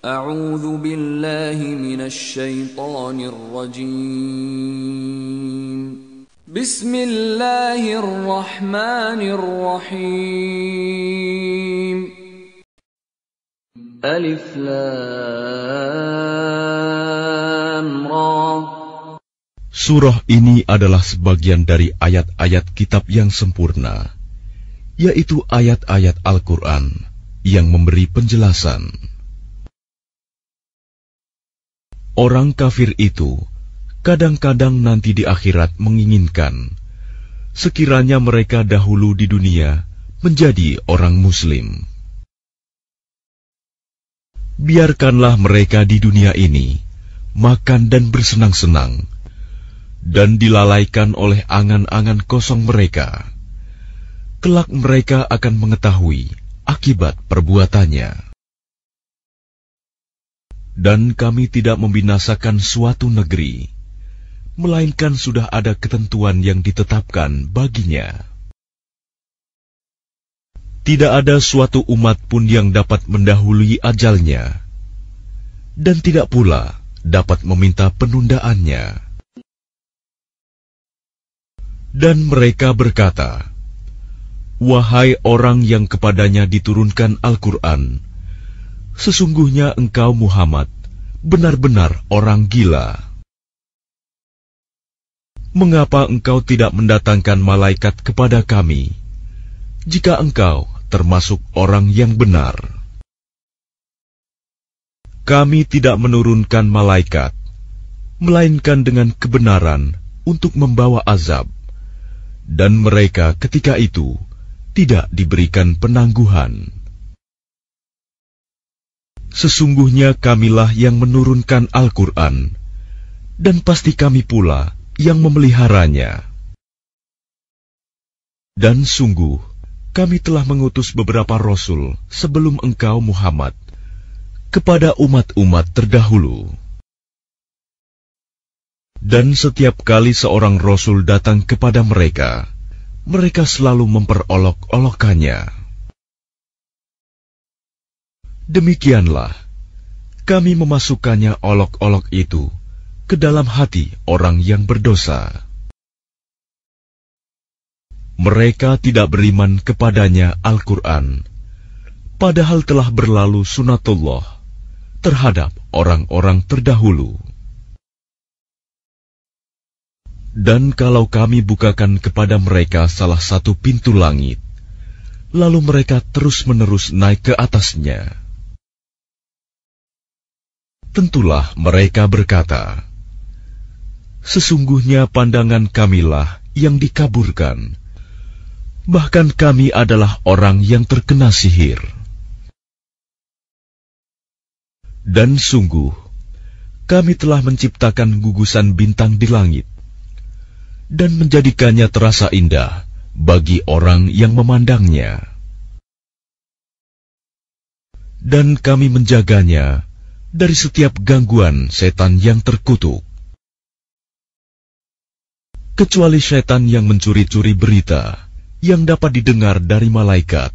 أعوذ بالله من الشيطان Surah ini adalah sebagian dari ayat-ayat kitab yang sempurna, yaitu ayat-ayat Al-Quran yang memberi penjelasan. Orang kafir itu kadang-kadang nanti di akhirat menginginkan sekiranya mereka dahulu di dunia menjadi orang Muslim. Biarkanlah mereka di dunia ini makan dan bersenang-senang, dan dilalaikan oleh angan-angan kosong mereka. Kelak mereka akan mengetahui akibat perbuatannya dan kami tidak membinasakan suatu negeri, melainkan sudah ada ketentuan yang ditetapkan baginya. Tidak ada suatu umat pun yang dapat mendahului ajalnya, dan tidak pula dapat meminta penundaannya. Dan mereka berkata, "Wahai orang yang kepadanya diturunkan Al-Quran." Sesungguhnya engkau Muhammad benar-benar orang gila. Mengapa engkau tidak mendatangkan malaikat kepada kami jika engkau termasuk orang yang benar? Kami tidak menurunkan malaikat, melainkan dengan kebenaran untuk membawa azab, dan mereka ketika itu tidak diberikan penangguhan. Sesungguhnya kamilah yang menurunkan Al-Quran, dan pasti kami pula yang memeliharanya. Dan sungguh, kami telah mengutus beberapa rasul sebelum engkau Muhammad kepada umat-umat terdahulu. Dan setiap kali seorang rasul datang kepada mereka, mereka selalu memperolok-olokkannya. Demikianlah kami memasukkannya olok-olok itu ke dalam hati orang yang berdosa. Mereka tidak beriman kepadanya Al-Quran, padahal telah berlalu sunatullah terhadap orang-orang terdahulu. Dan kalau kami bukakan kepada mereka salah satu pintu langit, lalu mereka terus-menerus naik ke atasnya, Tentulah mereka berkata, Sesungguhnya pandangan kamilah yang dikaburkan. Bahkan kami adalah orang yang terkena sihir. Dan sungguh, kami telah menciptakan gugusan bintang di langit dan menjadikannya terasa indah bagi orang yang memandangnya. Dan kami menjaganya dari setiap gangguan setan yang terkutuk. Kecuali setan yang mencuri-curi berita yang dapat didengar dari malaikat,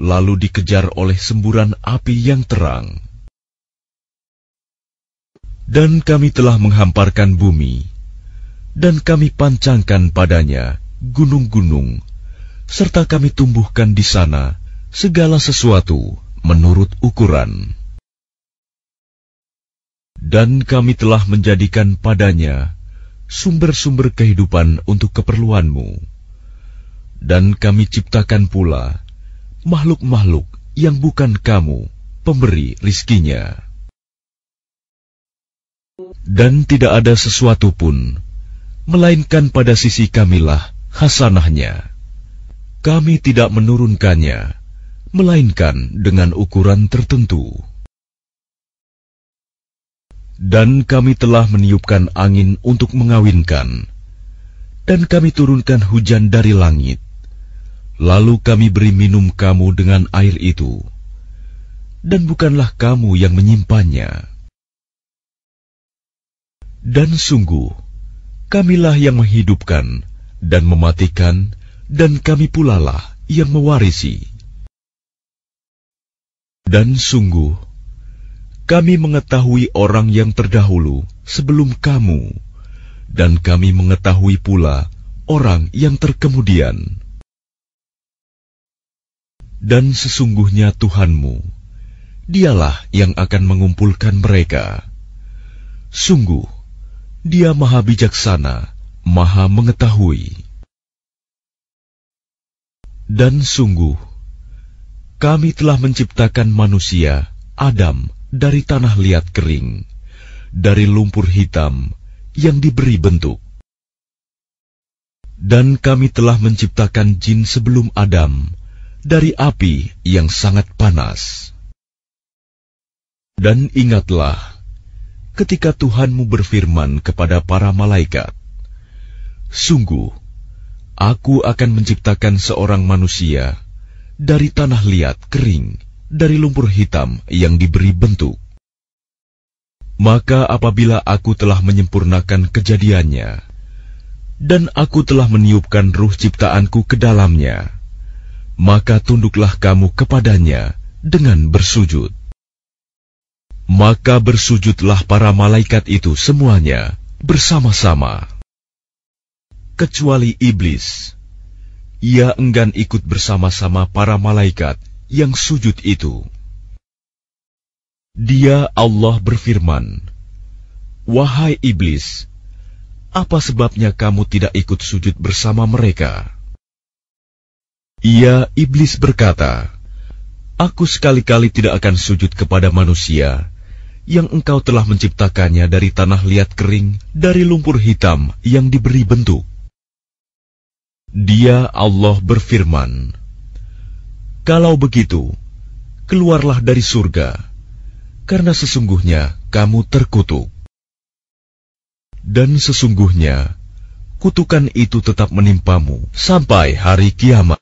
lalu dikejar oleh semburan api yang terang. Dan kami telah menghamparkan bumi, dan kami pancangkan padanya gunung-gunung, serta kami tumbuhkan di sana segala sesuatu menurut ukuran. Dan kami telah menjadikan padanya sumber-sumber kehidupan untuk keperluanmu. Dan kami ciptakan pula makhluk-makhluk yang bukan kamu, pemberi rizkinya. Dan tidak ada sesuatu pun, melainkan pada sisi kamilah hasanahnya. Kami tidak menurunkannya, melainkan dengan ukuran tertentu. Dan kami telah meniupkan angin untuk mengawinkan, dan kami turunkan hujan dari langit. Lalu kami beri minum kamu dengan air itu, dan bukanlah kamu yang menyimpannya. Dan sungguh, kamilah yang menghidupkan dan mematikan, dan kami pulalah yang mewarisi. Dan sungguh, kami mengetahui orang yang terdahulu sebelum kamu, dan kami mengetahui pula orang yang terkemudian. Dan sesungguhnya Tuhanmu, Dialah yang akan mengumpulkan mereka. Sungguh, Dia Maha Bijaksana, Maha Mengetahui. Dan sungguh, kami telah menciptakan manusia, Adam, dari tanah liat kering, dari lumpur hitam yang diberi bentuk. Dan kami telah menciptakan jin sebelum Adam dari api yang sangat panas. Dan ingatlah, ketika Tuhanmu berfirman kepada para malaikat, Sungguh, aku akan menciptakan seorang manusia dari tanah liat kering, dari lumpur hitam yang diberi bentuk. Maka apabila aku telah menyempurnakan kejadiannya, dan aku telah meniupkan ruh ciptaanku ke dalamnya, maka tunduklah kamu kepadanya dengan bersujud. Maka bersujudlah para malaikat itu semuanya bersama-sama. Kecuali iblis, ia enggan ikut bersama-sama para malaikat yang sujud itu. Dia Allah berfirman, Wahai iblis, apa sebabnya kamu tidak ikut sujud bersama mereka? Ia iblis berkata, Aku sekali-kali tidak akan sujud kepada manusia yang engkau telah menciptakannya dari tanah liat kering, dari lumpur hitam yang diberi bentuk. Dia Allah berfirman, kalau begitu, keluarlah dari surga, karena sesungguhnya kamu terkutuk. Dan sesungguhnya, kutukan itu tetap menimpamu sampai hari kiamat.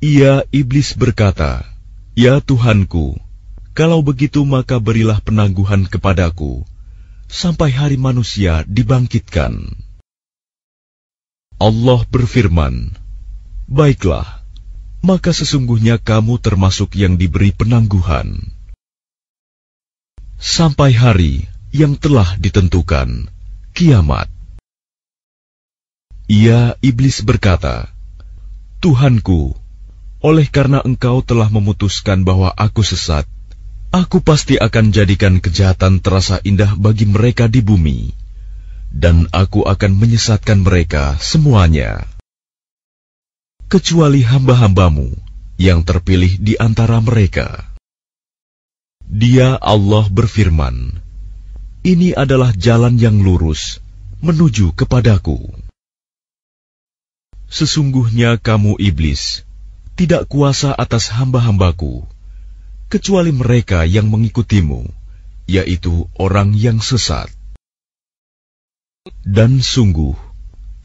Ia iblis berkata, Ya Tuhanku, kalau begitu maka berilah penangguhan kepadaku, sampai hari manusia dibangkitkan. Allah berfirman, Baiklah, maka sesungguhnya kamu termasuk yang diberi penangguhan. Sampai hari yang telah ditentukan, kiamat. Ia iblis berkata, Tuhanku, oleh karena engkau telah memutuskan bahwa aku sesat, aku pasti akan jadikan kejahatan terasa indah bagi mereka di bumi, dan aku akan menyesatkan mereka semuanya kecuali hamba-hambamu yang terpilih di antara mereka. Dia Allah berfirman, Ini adalah jalan yang lurus menuju kepadaku. Sesungguhnya kamu iblis, tidak kuasa atas hamba-hambaku, kecuali mereka yang mengikutimu, yaitu orang yang sesat. Dan sungguh,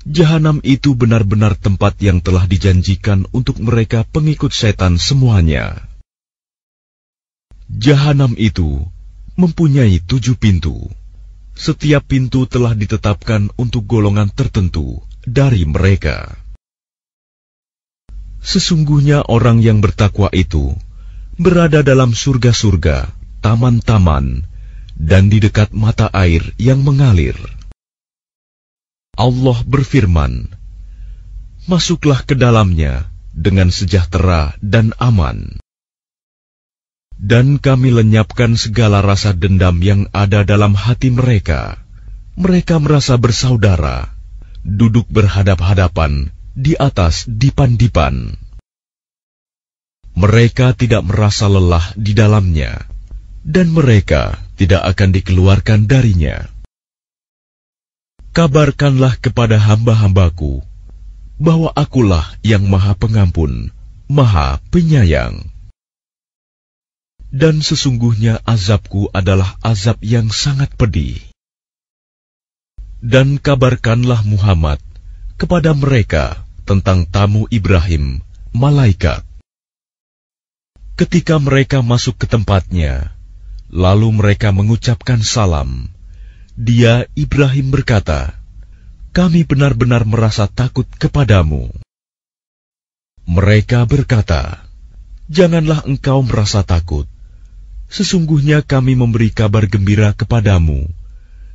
Jahanam itu benar-benar tempat yang telah dijanjikan untuk mereka pengikut setan semuanya. Jahanam itu mempunyai tujuh pintu. Setiap pintu telah ditetapkan untuk golongan tertentu dari mereka. Sesungguhnya orang yang bertakwa itu berada dalam surga-surga, taman-taman, dan di dekat mata air yang mengalir. Allah berfirman, "Masuklah ke dalamnya dengan sejahtera dan aman." Dan kami lenyapkan segala rasa dendam yang ada dalam hati mereka. Mereka merasa bersaudara, duduk berhadap-hadapan di atas dipan-dipan. Mereka tidak merasa lelah di dalamnya, dan mereka tidak akan dikeluarkan darinya. Kabarkanlah kepada hamba-hambaku bahwa akulah yang maha pengampun, maha penyayang. Dan sesungguhnya azabku adalah azab yang sangat pedih. Dan kabarkanlah Muhammad kepada mereka tentang tamu Ibrahim, malaikat. Ketika mereka masuk ke tempatnya, lalu mereka mengucapkan salam dia, Ibrahim, berkata, "Kami benar-benar merasa takut kepadamu." Mereka berkata, "Janganlah engkau merasa takut. Sesungguhnya kami memberi kabar gembira kepadamu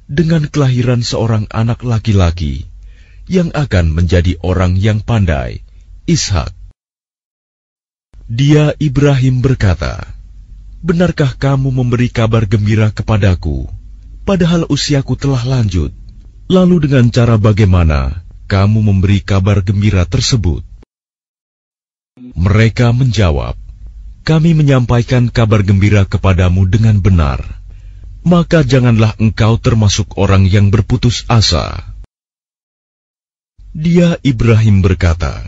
dengan kelahiran seorang anak laki-laki yang akan menjadi orang yang pandai, Ishak." Dia, Ibrahim, berkata, "Benarkah kamu memberi kabar gembira kepadaku?" padahal usiaku telah lanjut. Lalu dengan cara bagaimana kamu memberi kabar gembira tersebut? Mereka menjawab, kami menyampaikan kabar gembira kepadamu dengan benar. Maka janganlah engkau termasuk orang yang berputus asa. Dia Ibrahim berkata,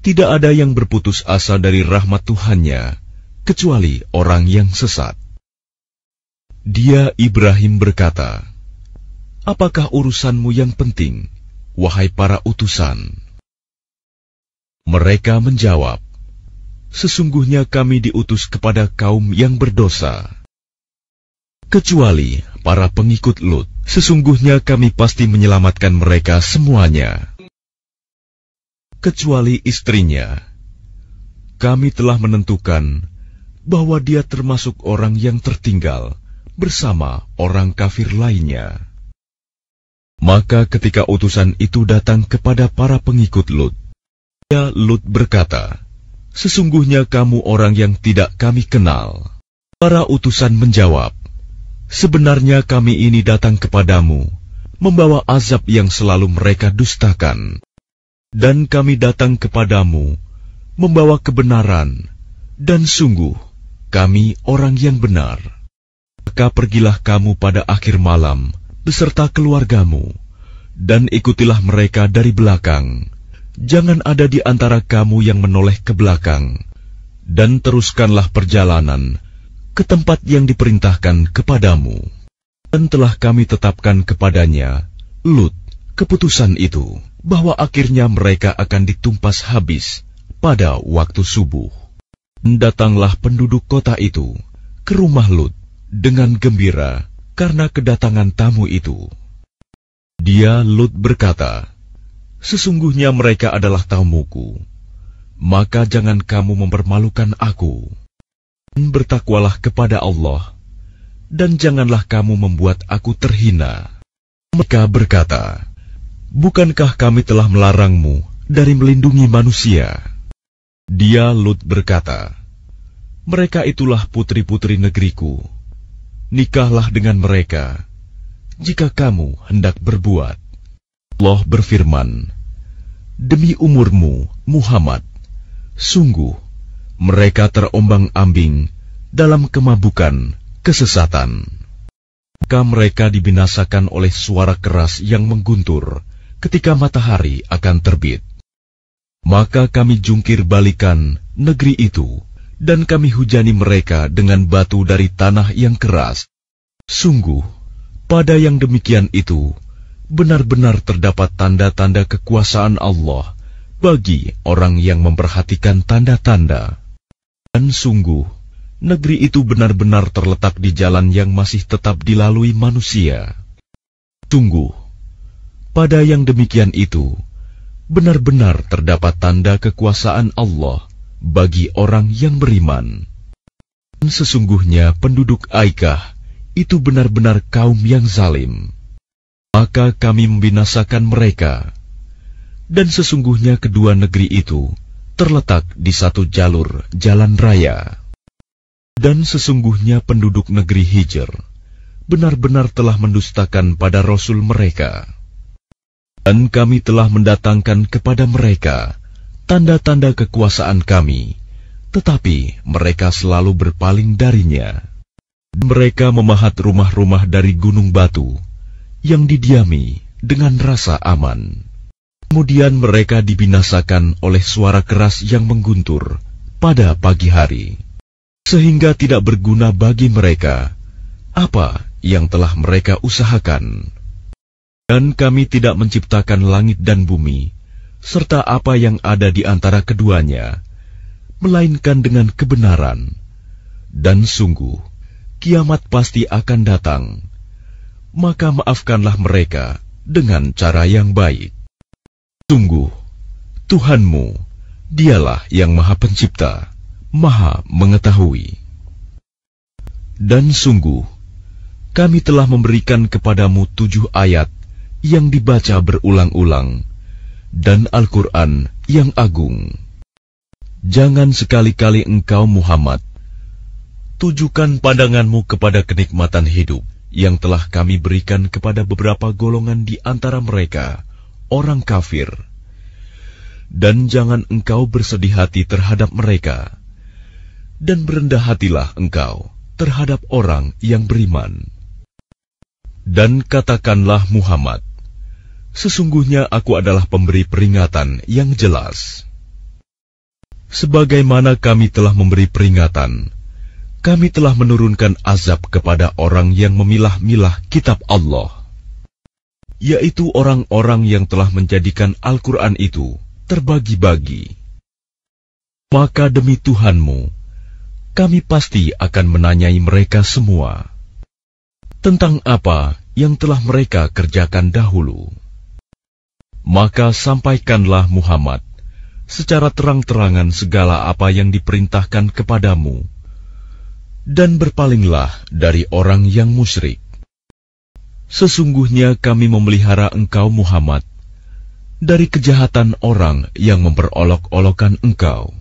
Tidak ada yang berputus asa dari rahmat Tuhannya, kecuali orang yang sesat. Dia Ibrahim berkata, Apakah urusanmu yang penting, wahai para utusan? Mereka menjawab, Sesungguhnya kami diutus kepada kaum yang berdosa. Kecuali para pengikut Lut, sesungguhnya kami pasti menyelamatkan mereka semuanya. Kecuali istrinya, kami telah menentukan bahwa dia termasuk orang yang tertinggal bersama orang kafir lainnya. Maka ketika utusan itu datang kepada para pengikut Lut, ya Lut berkata, Sesungguhnya kamu orang yang tidak kami kenal. Para utusan menjawab, Sebenarnya kami ini datang kepadamu, membawa azab yang selalu mereka dustakan. Dan kami datang kepadamu, membawa kebenaran, dan sungguh kami orang yang benar maka pergilah kamu pada akhir malam beserta keluargamu, dan ikutilah mereka dari belakang. Jangan ada di antara kamu yang menoleh ke belakang, dan teruskanlah perjalanan ke tempat yang diperintahkan kepadamu. Dan telah kami tetapkan kepadanya, Lut, keputusan itu, bahwa akhirnya mereka akan ditumpas habis pada waktu subuh. Datanglah penduduk kota itu ke rumah Lut, dengan gembira karena kedatangan tamu itu. Dia Lut berkata, Sesungguhnya mereka adalah tamuku, maka jangan kamu mempermalukan aku. Bertakwalah kepada Allah, dan janganlah kamu membuat aku terhina. Mereka berkata, Bukankah kami telah melarangmu dari melindungi manusia? Dia Lut berkata, Mereka itulah putri-putri negeriku, nikahlah dengan mereka jika kamu hendak berbuat. Allah berfirman, Demi umurmu, Muhammad, sungguh mereka terombang-ambing dalam kemabukan, kesesatan. Maka mereka dibinasakan oleh suara keras yang mengguntur ketika matahari akan terbit. Maka kami jungkir balikan negeri itu dan kami hujani mereka dengan batu dari tanah yang keras. Sungguh, pada yang demikian itu benar-benar terdapat tanda-tanda kekuasaan Allah bagi orang yang memperhatikan tanda-tanda. Dan sungguh, negeri itu benar-benar terletak di jalan yang masih tetap dilalui manusia. Tunggu, pada yang demikian itu benar-benar terdapat tanda kekuasaan Allah bagi orang yang beriman. Sesungguhnya penduduk Aikah itu benar-benar kaum yang zalim. Maka kami membinasakan mereka. Dan sesungguhnya kedua negeri itu terletak di satu jalur jalan raya. Dan sesungguhnya penduduk negeri Hijr benar-benar telah mendustakan pada Rasul mereka. Dan kami telah mendatangkan kepada mereka tanda-tanda kekuasaan kami, tetapi mereka selalu berpaling darinya. Mereka memahat rumah-rumah dari gunung batu yang didiami dengan rasa aman. Kemudian mereka dibinasakan oleh suara keras yang mengguntur pada pagi hari, sehingga tidak berguna bagi mereka apa yang telah mereka usahakan. Dan kami tidak menciptakan langit dan bumi serta apa yang ada di antara keduanya, melainkan dengan kebenaran. Dan sungguh, kiamat pasti akan datang. Maka maafkanlah mereka dengan cara yang baik. Sungguh, Tuhanmu, dialah yang maha pencipta, maha mengetahui. Dan sungguh, kami telah memberikan kepadamu tujuh ayat yang dibaca berulang-ulang, dan Al-Quran yang agung. Jangan sekali-kali engkau Muhammad, tujukan pandanganmu kepada kenikmatan hidup yang telah kami berikan kepada beberapa golongan di antara mereka, orang kafir. Dan jangan engkau bersedih hati terhadap mereka, dan berendah hatilah engkau terhadap orang yang beriman. Dan katakanlah Muhammad, Sesungguhnya aku adalah pemberi peringatan yang jelas. Sebagaimana kami telah memberi peringatan, kami telah menurunkan azab kepada orang yang memilah-milah kitab Allah, yaitu orang-orang yang telah menjadikan Al-Quran itu terbagi-bagi. Maka demi Tuhanmu, kami pasti akan menanyai mereka semua tentang apa yang telah mereka kerjakan dahulu. Maka sampaikanlah Muhammad secara terang-terangan segala apa yang diperintahkan kepadamu, dan berpalinglah dari orang yang musyrik. Sesungguhnya kami memelihara engkau Muhammad dari kejahatan orang yang memperolok-olokan engkau,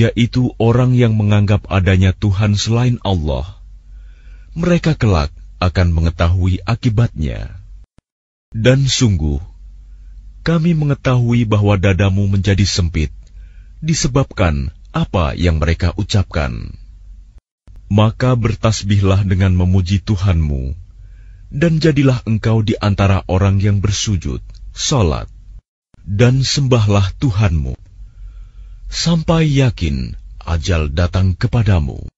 yaitu orang yang menganggap adanya Tuhan selain Allah. Mereka kelak akan mengetahui akibatnya. Dan sungguh, kami mengetahui bahwa dadamu menjadi sempit disebabkan apa yang mereka ucapkan. Maka bertasbihlah dengan memuji Tuhanmu, dan jadilah engkau di antara orang yang bersujud, salat, dan sembahlah Tuhanmu, sampai yakin ajal datang kepadamu.